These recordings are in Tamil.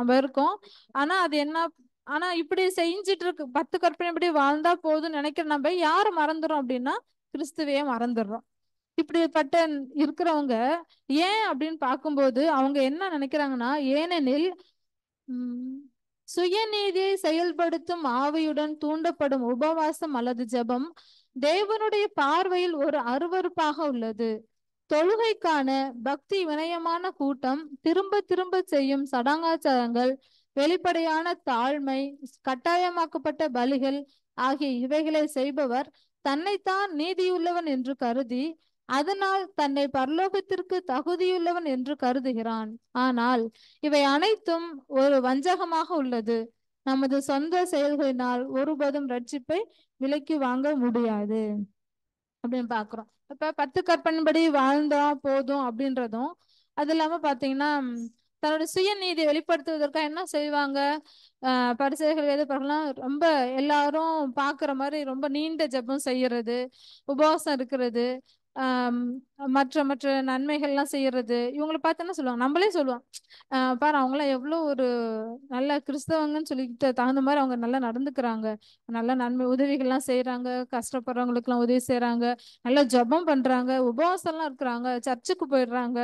நம்ம இருக்கோம் ஆனா அது என்ன ஆனா இப்படி செஞ்சுட்டு இருக்கு பத்து கற்பனை இப்படி வாழ்ந்தா போதும்னு நினைக்கிற நம்ம யாரை மறந்துடும் அப்படின்னா கிறிஸ்துவையே மறந்துடுறோம் இப்படிப்பட்ட இருக்கிறவங்க ஏன் அப்படின்னு பார்க்கும்போது அவங்க என்ன நினைக்கிறாங்கன்னா ஏனெனில் உம் சுயநீதியை செயல்படுத்தும் ஆவியுடன் தூண்டப்படும் உபவாசம் அல்லது ஜபம் தேவனுடைய பார்வையில் ஒரு அருவறுப்பாக உள்ளது தொழுகைக்கான பக்தி வினயமான கூட்டம் திரும்ப திரும்ப செய்யும் சடங்காச்சாரங்கள் வெளிப்படையான தாழ்மை கட்டாயமாக்கப்பட்ட பலிகள் ஆகிய இவைகளை செய்பவர் தன்னைத்தான் நீதியுள்ளவன் என்று கருதி அதனால் தன்னை பரலோகத்திற்கு தகுதியுள்ளவன் என்று கருதுகிறான் ஆனால் இவை அனைத்தும் ஒரு வஞ்சகமாக உள்ளது நமது சொந்த செயல்களினால் ஒருபோதும் ரட்சிப்பை விலக்கி வாங்க முடியாது அப்படின்னு பாக்குறோம் இப்ப பத்து கற்பன்படி வாழ்ந்தா போதும் அப்படின்றதும் அது இல்லாம பாத்தீங்கன்னா தன்னோட சுயநீதியை வெளிப்படுத்துவதற்காக என்ன செய்வாங்க ஆஹ் பரிசைகள் பிறகுலாம் ரொம்ப எல்லாரும் பாக்குற மாதிரி ரொம்ப நீண்ட ஜபம் செய்யறது உபவாசம் இருக்கிறது மற்ற மற்ற நன்மைகள்லாம் செய்யறது இவங்களை என்ன சொல்லுவாங்க நம்மளே சொல்லுவோம் பாரு அவங்களாம் எவ்வளோ ஒரு நல்ல கிறிஸ்தவங்கன்னு சொல்லிட்டு தகுந்த மாதிரி அவங்க நல்லா நடந்துக்கிறாங்க நல்லா நன்மை உதவிகள்லாம் கஷ்டப்படுறவங்களுக்கு கஷ்டப்படுறவங்களுக்குலாம் உதவி செய்யறாங்க நல்லா ஜபம் உபவாசம் உபவாசம்லாம் இருக்கிறாங்க சர்ச்சுக்கு போயிடுறாங்க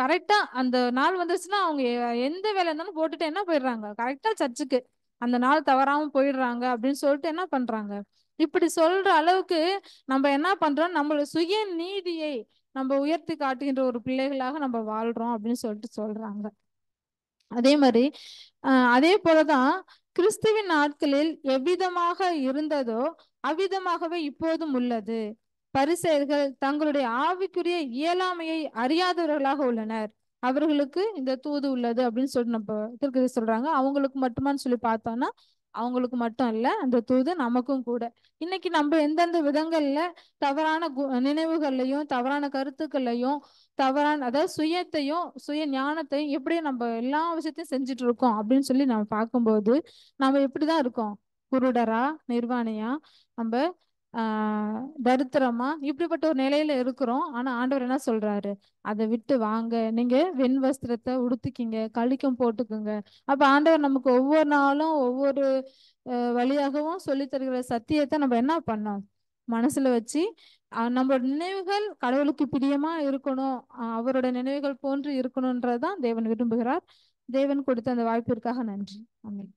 கரெக்டா அந்த நாள் வந்துருச்சுன்னா அவங்க எந்த வேலை இருந்தாலும் போட்டுட்டு என்ன போயிடுறாங்க கரெக்டா சர்ச்சுக்கு அந்த நாள் தவறாம போயிடுறாங்க அப்படின்னு சொல்லிட்டு என்ன பண்றாங்க இப்படி சொல்ற அளவுக்கு நம்ம என்ன பண்றோம் நம்மளோட சுய நீதியை நம்ம உயர்த்தி காட்டுகின்ற ஒரு பிள்ளைகளாக நம்ம வாழ்றோம் அப்படின்னு சொல்லிட்டு சொல்றாங்க அதே மாதிரி ஆஹ் அதே போலதான் கிறிஸ்துவின் நாட்களில் எவ்விதமாக இருந்ததோ அவ்விதமாகவே இப்போதும் உள்ளது பரிசெயர்கள் தங்களுடைய ஆவிக்குரிய இயலாமையை அறியாதவர்களாக உள்ளனர் அவர்களுக்கு இந்த தூது உள்ளது அப்படின்னு சொல்லி நம்ம திருக்கதை சொல்றாங்க அவங்களுக்கு மட்டுமான்னு சொல்லி பார்த்தோம்னா அவங்களுக்கு மட்டும் இல்ல அந்த தூது நமக்கும் கூட இன்னைக்கு நம்ம எந்தெந்த விதங்கள்ல தவறான நினைவுகள்லையும் தவறான கருத்துக்கள்லையும் தவறான அதாவது சுயத்தையும் சுய ஞானத்தையும் எப்படி நம்ம எல்லா விஷயத்தையும் செஞ்சுட்டு இருக்கோம் அப்படின்னு சொல்லி நம்ம பார்க்கும்போது நம்ம எப்படிதான் இருக்கோம் குருடரா நிர்வாணியா நம்ம தரித்திரமா இப்படிப்பட்ட ஒரு நிலையில இருக்கிறோம் ஆனா ஆண்டவர் என்ன சொல்றாரு அதை விட்டு வாங்க நீங்க வெண் வஸ்திரத்தை உடுத்திக்கிங்க கழிக்கும் போட்டுக்குங்க அப்ப ஆண்டவர் நமக்கு ஒவ்வொரு நாளும் ஒவ்வொரு வழியாகவும் சொல்லி தருகிற சத்தியத்தை நம்ம என்ன பண்ணோம் மனசுல வச்சு நம்மளோட நினைவுகள் கடவுளுக்கு பிரியமா இருக்கணும் அவரோட நினைவுகள் போன்று இருக்கணும்ன்றதுதான் தேவன் விரும்புகிறார் தேவன் கொடுத்த அந்த வாய்ப்பிற்காக நன்றி அமீன்